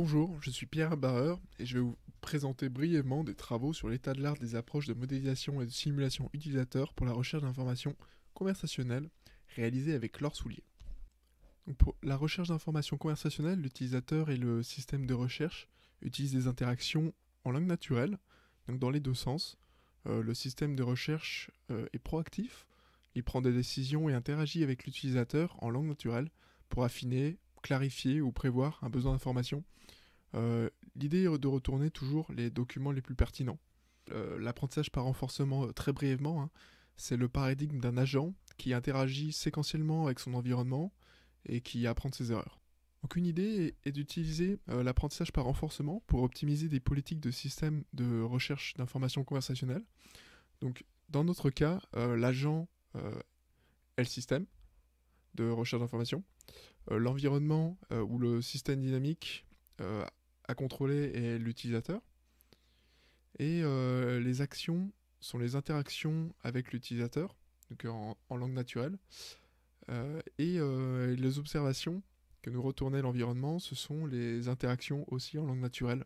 Bonjour, je suis Pierre Barreur et je vais vous présenter brièvement des travaux sur l'état de l'art des approches de modélisation et de simulation utilisateur pour la recherche d'informations conversationnelles réalisées avec Laure Soulier. pour la recherche d'informations conversationnelles, l'utilisateur et le système de recherche utilisent des interactions en langue naturelle, donc dans les deux sens. Euh, le système de recherche euh, est proactif, il prend des décisions et interagit avec l'utilisateur en langue naturelle pour affiner clarifier ou prévoir un besoin d'information, euh, l'idée est de retourner toujours les documents les plus pertinents. Euh, l'apprentissage par renforcement, euh, très brièvement, hein. c'est le paradigme d'un agent qui interagit séquentiellement avec son environnement et qui apprend de ses erreurs. Donc une idée est d'utiliser l'apprentissage par renforcement pour optimiser des politiques de système de recherche d'information conversationnelle. Donc dans notre cas, l'agent est le système de recherche d'informations euh, l'environnement euh, ou le système dynamique euh, à contrôler est l'utilisateur. Et les actions sont les interactions avec l'utilisateur, donc en, langue naturelle. et les observations que nous retournait l'environnement, ce sont les interactions aussi en langue naturelle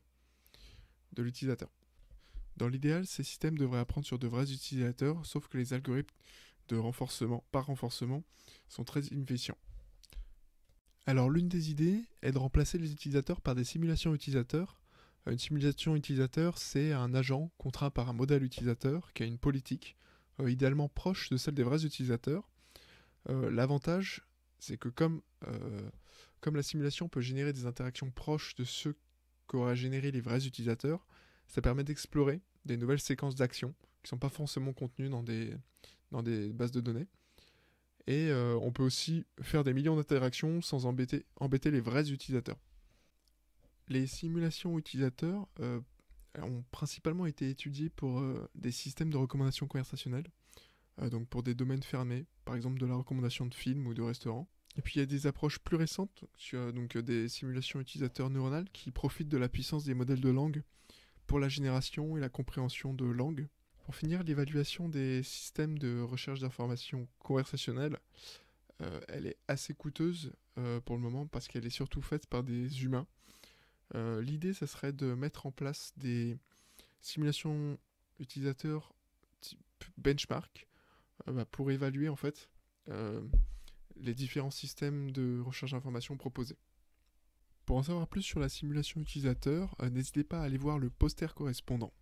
de l'utilisateur. Dans l'idéal, ces systèmes devraient apprendre sur de vrais utilisateurs, sauf que les algorithmes de renforcement par renforcement sont très inefficients. Alors l'une des idées est de remplacer les utilisateurs par des simulations utilisateurs. Une simulation utilisateur, c'est un agent contraint par un modèle utilisateur qui a une politique euh, idéalement proche de celle des vrais utilisateurs. Euh, l'avantage, c'est que euh, comme, la simulation peut générer des interactions proches de ceux qu'auraient généré les vrais utilisateurs, ça permet d'explorer des nouvelles séquences d'actions qui ne sont pas forcément contenues dans des bases de données et euh, on peut aussi faire des millions d'interactions sans embêter, les vrais utilisateurs. Les simulations utilisateurs euh, ont principalement été étudiées pour euh, des systèmes de recommandation conversationnelle, donc pour des domaines fermés, par exemple de la recommandation de films ou de restaurants. Et puis il y a des approches plus récentes, donc des simulations utilisateurs neuronales qui profitent de la puissance des modèles de langue pour la génération et la compréhension de langues pour finir, l'évaluation des systèmes de recherche d'informations conversationnelles, euh, elle est assez coûteuse euh, pour le moment parce qu'elle est surtout faite par des humains. Euh, l'idée, ça serait de mettre en place des simulations utilisateurs type benchmark bah, pour évaluer en fait les différents systèmes de recherche d'informations proposés. Pour en savoir plus sur la simulation utilisateur, n'hésitez pas à aller voir le poster correspondant.